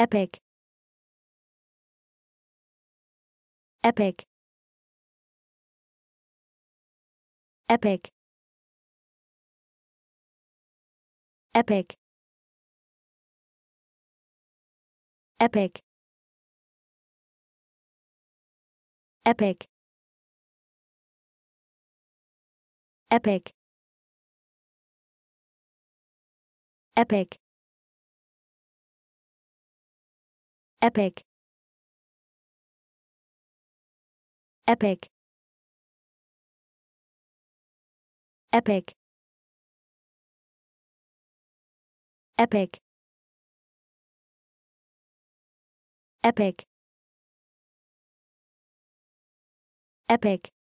Epic. Epic. Epic. Epic. Epic. Epic. Epic. Epic. epic epic epic epic epic epic